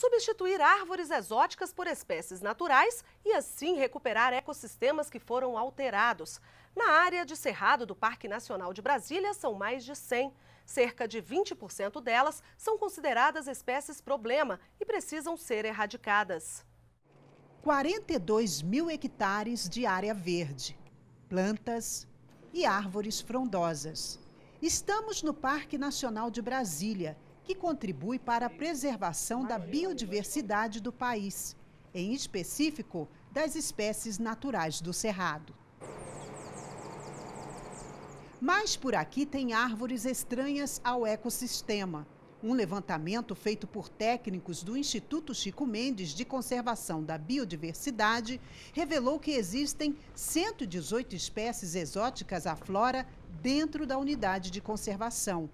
substituir árvores exóticas por espécies naturais e assim recuperar ecossistemas que foram alterados. Na área de Cerrado do Parque Nacional de Brasília são mais de 100. Cerca de 20% delas são consideradas espécies problema e precisam ser erradicadas. 42 mil hectares de área verde, plantas e árvores frondosas. Estamos no Parque Nacional de Brasília que contribui para a preservação da biodiversidade do país, em específico das espécies naturais do Cerrado. Mas por aqui tem árvores estranhas ao ecossistema. Um levantamento feito por técnicos do Instituto Chico Mendes de Conservação da Biodiversidade revelou que existem 118 espécies exóticas à flora dentro da unidade de conservação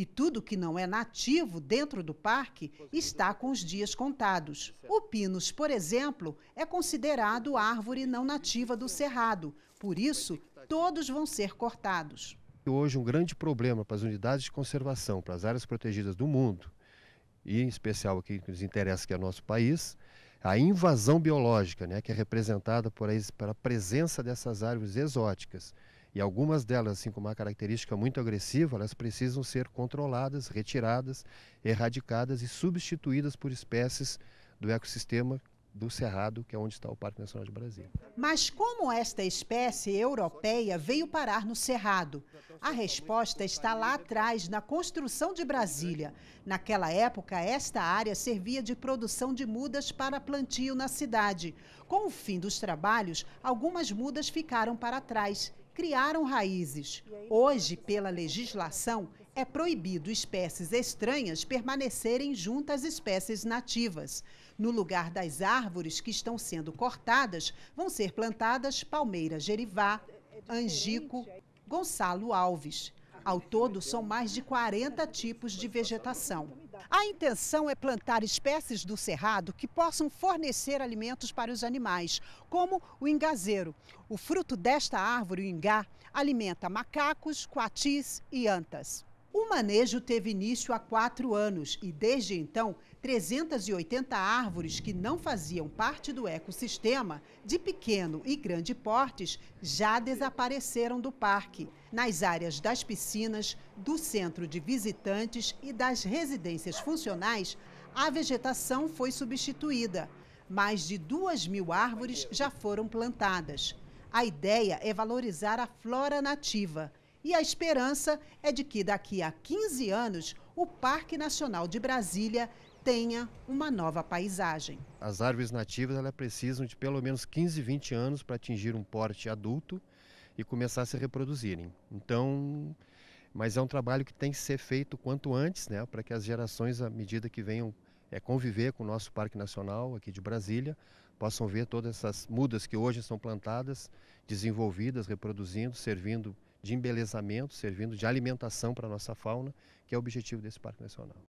e tudo que não é nativo dentro do parque está com os dias contados. O pinus, por exemplo, é considerado árvore não nativa do cerrado, por isso, todos vão ser cortados. Hoje, um grande problema para as unidades de conservação, para as áreas protegidas do mundo, e em especial aqui que nos interessa, que é o nosso país, a invasão biológica, né, que é representada por aí, pela presença dessas árvores exóticas. E algumas delas, assim, como uma característica muito agressiva, elas precisam ser controladas, retiradas, erradicadas e substituídas por espécies do ecossistema do Cerrado, que é onde está o Parque Nacional de Brasília. Mas como esta espécie europeia veio parar no Cerrado? A resposta está lá atrás, na construção de Brasília. Naquela época, esta área servia de produção de mudas para plantio na cidade. Com o fim dos trabalhos, algumas mudas ficaram para trás criaram raízes. Hoje, pela legislação, é proibido espécies estranhas permanecerem junto às espécies nativas. No lugar das árvores que estão sendo cortadas, vão ser plantadas palmeira gerivá, é, é angico, é Gonçalo Alves. Ao todo, são mais de 40 tipos de vegetação. A intenção é plantar espécies do cerrado que possam fornecer alimentos para os animais, como o ingazeiro. O fruto desta árvore, o ingá, alimenta macacos, coatis e antas. O manejo teve início há quatro anos e, desde então, 380 árvores que não faziam parte do ecossistema, de pequeno e grande portes, já desapareceram do parque, nas áreas das piscinas, do centro de visitantes e das residências funcionais. A vegetação foi substituída. Mais de 2 mil árvores já foram plantadas. A ideia é valorizar a flora nativa. E a esperança é de que daqui a 15 anos o Parque Nacional de Brasília tenha uma nova paisagem. As árvores nativas elas precisam de pelo menos 15, 20 anos para atingir um porte adulto e começar a se reproduzirem. Então, mas é um trabalho que tem que ser feito quanto antes, né, para que as gerações, à medida que venham é, conviver com o nosso Parque Nacional aqui de Brasília, possam ver todas essas mudas que hoje são plantadas, desenvolvidas, reproduzindo, servindo de embelezamento, servindo de alimentação para a nossa fauna, que é o objetivo desse Parque Nacional.